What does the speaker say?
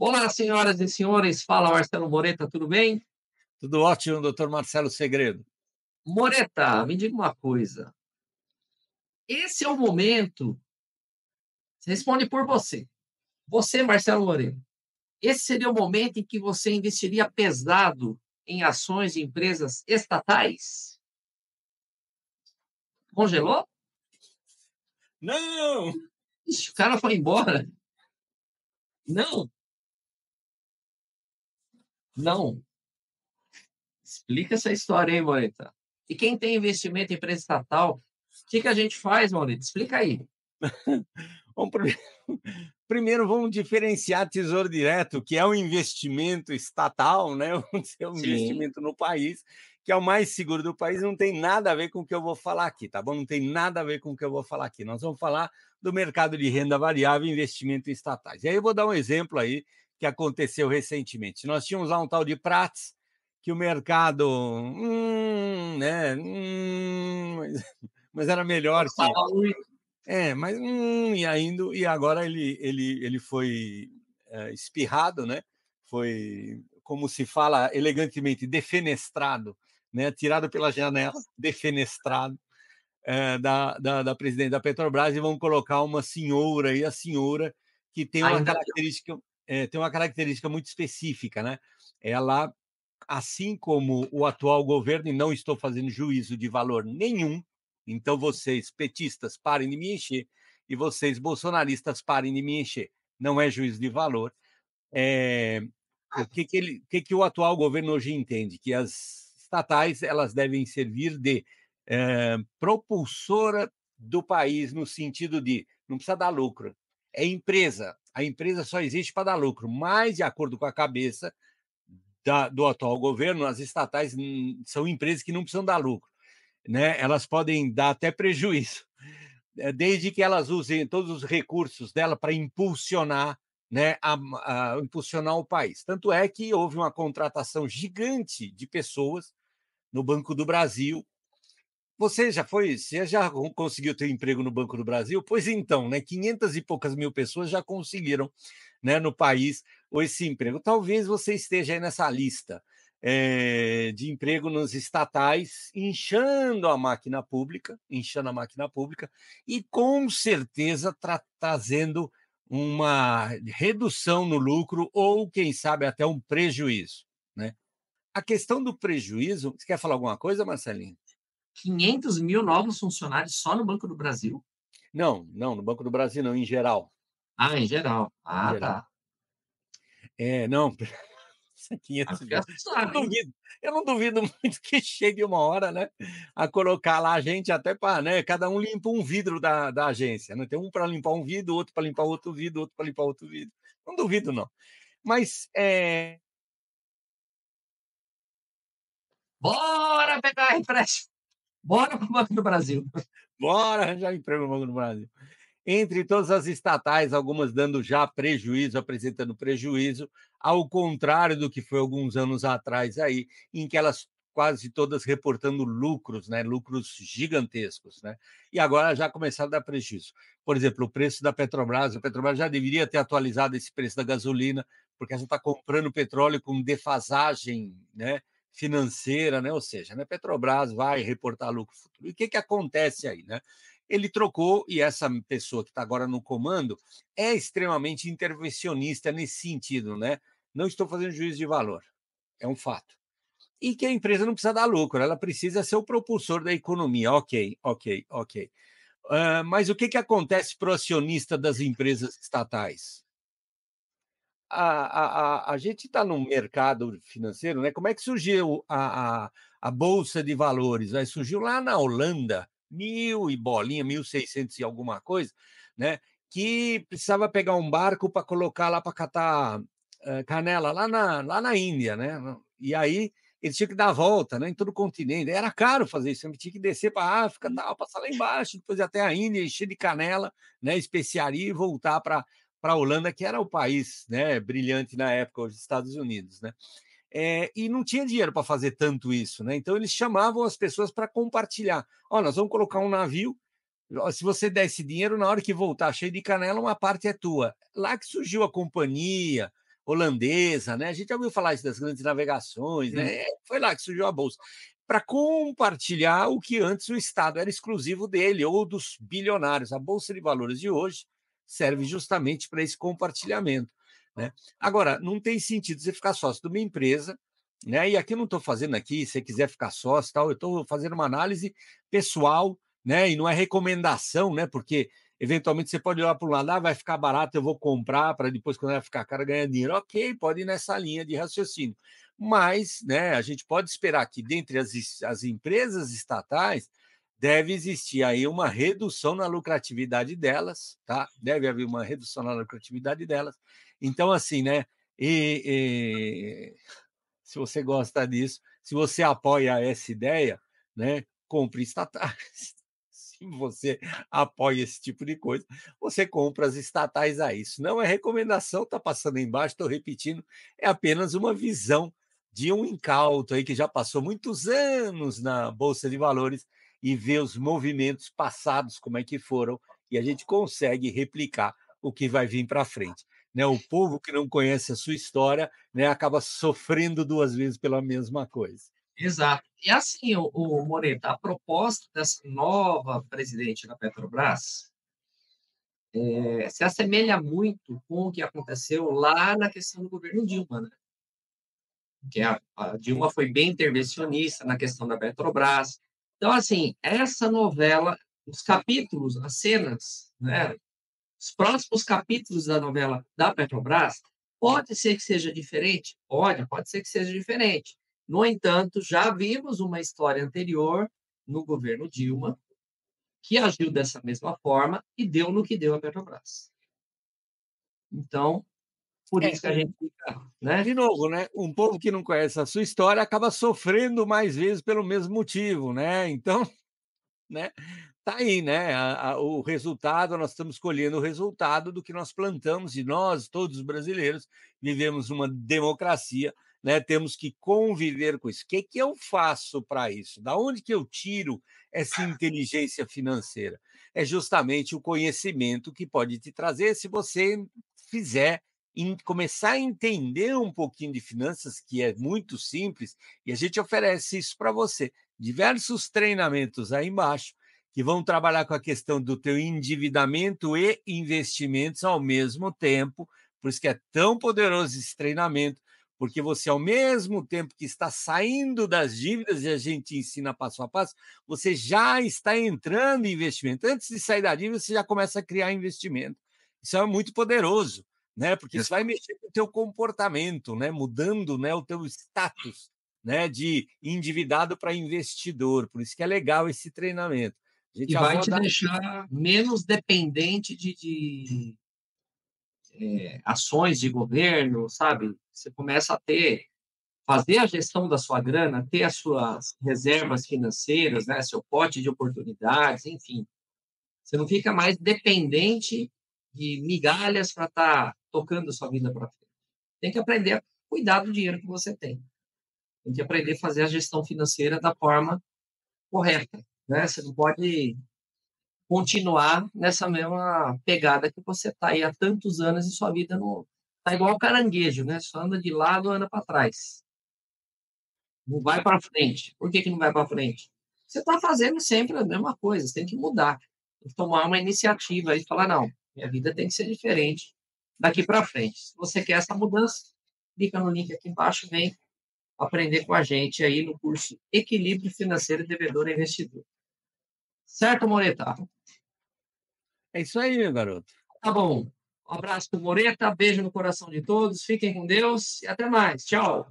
Olá, senhoras e senhores. Fala, Marcelo Moreta, tudo bem? Tudo ótimo, doutor Marcelo Segredo. Moreta, me diga uma coisa. Esse é o momento. Responde por você. Você, Marcelo Moreira. Esse seria o momento em que você investiria pesado em ações de empresas estatais? Congelou? Não! Ixi, o cara foi embora. Não! Não. Explica essa história, hein, Morita? E quem tem investimento em empresa estatal, o que, que a gente faz, Morita? Explica aí. Bom, primeiro vamos diferenciar Tesouro Direto, que é um investimento estatal, né? É um Sim. investimento no país, que é o mais seguro do país, não tem nada a ver com o que eu vou falar aqui, tá bom? Não tem nada a ver com o que eu vou falar aqui. Nós vamos falar do mercado de renda variável e investimento estatais. E aí eu vou dar um exemplo aí que aconteceu recentemente. Nós tínhamos lá um tal de Prats, que o mercado. Hum, né, hum, mas era melhor que. É, mas hum, e ainda e agora ele ele ele foi é, espirrado, né? Foi como se fala elegantemente defenestrado, né? Tirado pela janela, defenestrado é, da, da, da presidente da Petrobras e vão colocar uma senhora e a senhora que tem uma ainda característica é, tem uma característica muito específica, né? Ela, assim como o atual governo, e não estou fazendo juízo de valor nenhum, então vocês, petistas, parem de me encher, e vocês, bolsonaristas, parem de me encher. Não é juízo de valor. É, o que, que, ele, que, que o atual governo hoje entende? Que as estatais elas devem servir de é, propulsora do país no sentido de não precisa dar lucro, é empresa. A empresa só existe para dar lucro, mas, de acordo com a cabeça da, do atual governo, as estatais são empresas que não precisam dar lucro. Né? Elas podem dar até prejuízo, eh, desde que elas usem todos os recursos dela para impulsionar né, a, a, impulsionar o país. Tanto é que houve uma contratação gigante de pessoas no Banco do Brasil você já foi, você já conseguiu ter emprego no Banco do Brasil? Pois então, né? 500 e poucas mil pessoas já conseguiram, né, no país, esse emprego. Talvez você esteja aí nessa lista é, de emprego nos estatais, inchando a máquina pública, inchando a máquina pública, e com certeza tra trazendo uma redução no lucro ou, quem sabe, até um prejuízo, né? A questão do prejuízo, você quer falar alguma coisa, Marcelinho? 500 mil novos funcionários só no Banco do Brasil? Não, não, no Banco do Brasil não, em geral. Ah, em geral. Ah, em tá. geral. tá. É, não. 500 é ah, mil. Eu não, duvido, eu não duvido muito que chegue uma hora, né? A colocar lá a gente até para, né? Cada um limpa um vidro da, da agência. Né? Tem um para limpar um vidro, outro para limpar outro vidro, outro para limpar outro vidro. Não duvido, não. Mas é. Bora pegar a empréstimo! Bora para o Banco do Brasil. Bora arranjar emprego no Banco do Brasil. Entre todas as estatais, algumas dando já prejuízo, apresentando prejuízo, ao contrário do que foi alguns anos atrás aí, em que elas quase todas reportando lucros, né? lucros gigantescos. Né? E agora já começaram a dar prejuízo. Por exemplo, o preço da Petrobras, a Petrobras já deveria ter atualizado esse preço da gasolina, porque ela está comprando petróleo com defasagem né? financeira, né? ou seja, né? Petrobras vai reportar lucro futuro. E o que, que acontece aí? Né? Ele trocou, e essa pessoa que está agora no comando é extremamente intervencionista nesse sentido, né? Não estou fazendo juízo de valor, é um fato. E que a empresa não precisa dar lucro, ela precisa ser o propulsor da economia. Ok, ok, ok. Uh, mas o que, que acontece para o acionista das empresas estatais? a, a, a gente está no mercado financeiro, né? Como é que surgiu a, a, a Bolsa de Valores? Aí surgiu lá na Holanda, mil e bolinha, mil seiscentos e alguma coisa, né? Que precisava pegar um barco para colocar lá para catar uh, canela lá na, lá na Índia, né? E aí eles tinham que dar a volta, né? Em todo o continente. Era caro fazer isso, tinha que descer para a África, hum. tal, passar lá embaixo, depois até a Índia, encher de canela, né? Especiaria e voltar para para a Holanda, que era o país né, brilhante na época, os Estados Unidos. Né? É, e não tinha dinheiro para fazer tanto isso. Né? Então, eles chamavam as pessoas para compartilhar. oh, nós vamos colocar um navio. Se você der esse dinheiro, na hora que voltar cheio de canela, uma parte é tua. Lá que surgiu a companhia holandesa, né? A gente já ouviu falar isso das grandes navegações, né? Foi lá que surgiu a bolsa para compartilhar o que antes o Estado era exclusivo dele ou dos bilionários. A Bolsa de Valores de hoje serve justamente para esse compartilhamento. Né? Agora, não tem sentido você ficar sócio de uma empresa, né? e aqui eu não estou fazendo aqui, se você quiser ficar sócio tal, eu estou fazendo uma análise pessoal, né? e não é recomendação, né? porque eventualmente você pode olhar para um lado, ah, vai ficar barato, eu vou comprar para depois, quando vai ficar caro, ganhar dinheiro. Ok, pode ir nessa linha de raciocínio. Mas né, a gente pode esperar que, dentre as, as empresas estatais, deve existir aí uma redução na lucratividade delas, tá? Deve haver uma redução na lucratividade delas. Então, assim, né? E, e, se você gosta disso, se você apoia essa ideia, né? Compre estatais. Se você apoia esse tipo de coisa, você compra as estatais a isso. Não é recomendação, tá passando embaixo, estou repetindo, é apenas uma visão de um incauto aí que já passou muitos anos na Bolsa de Valores e ver os movimentos passados, como é que foram, e a gente consegue replicar o que vai vir para frente. Né? O povo que não conhece a sua história né, acaba sofrendo duas vezes pela mesma coisa. Exato. E assim, o, o Moreta, a proposta dessa nova presidente da Petrobras é, se assemelha muito com o que aconteceu lá na questão do governo Dilma, né? Que é a, a Dilma foi bem intervencionista na questão da Petrobras, então, assim, essa novela, os capítulos, as cenas, né, os próximos capítulos da novela da Petrobras, pode ser que seja diferente? Pode, pode ser que seja diferente. No entanto, já vimos uma história anterior no governo Dilma, que agiu dessa mesma forma e deu no que deu a Petrobras. Então, por é, isso que a é. gente fica. Né? De novo, né? um povo que não conhece a sua história acaba sofrendo mais vezes pelo mesmo motivo. Né? Então, né? tá aí, né? A, a, o resultado, nós estamos colhendo o resultado do que nós plantamos e nós, todos os brasileiros, vivemos uma democracia, né? Temos que conviver com isso. O que, que eu faço para isso? Da onde que eu tiro essa inteligência financeira? É justamente o conhecimento que pode te trazer se você fizer começar a entender um pouquinho de finanças, que é muito simples, e a gente oferece isso para você. Diversos treinamentos aí embaixo que vão trabalhar com a questão do teu endividamento e investimentos ao mesmo tempo. Por isso que é tão poderoso esse treinamento, porque você, ao mesmo tempo que está saindo das dívidas, e a gente ensina passo a passo, você já está entrando em investimento. Antes de sair da dívida, você já começa a criar investimento. Isso é muito poderoso né? Porque isso vai mexer com o teu comportamento, né? Mudando, né, o teu status, né, de endividado para investidor. Por isso que é legal esse treinamento. e vai te deixar menos dependente de, de é, ações de governo, sabe? Você começa a ter fazer a gestão da sua grana, ter as suas reservas financeiras, né, seu pote de oportunidades, enfim. Você não fica mais dependente de migalhas para estar tá tocando a sua vida para frente. Tem que aprender a cuidar do dinheiro que você tem. Tem que aprender a fazer a gestão financeira da forma correta. Né? Você não pode continuar nessa mesma pegada que você está aí há tantos anos e sua vida não tá igual caranguejo, né? Só anda de lado, anda para trás. Não vai para frente. Por que, que não vai para frente? Você está fazendo sempre a mesma coisa. Você tem que mudar. Tem que tomar uma iniciativa e falar não. Minha vida tem que ser diferente daqui para frente. Se você quer essa mudança, clica no link aqui embaixo, vem aprender com a gente aí no curso Equilíbrio Financeiro Devedor e Investidor. Certo, Moreta? É isso aí, meu garoto. Tá bom. Um abraço pro Moreta, beijo no coração de todos, fiquem com Deus e até mais. Tchau.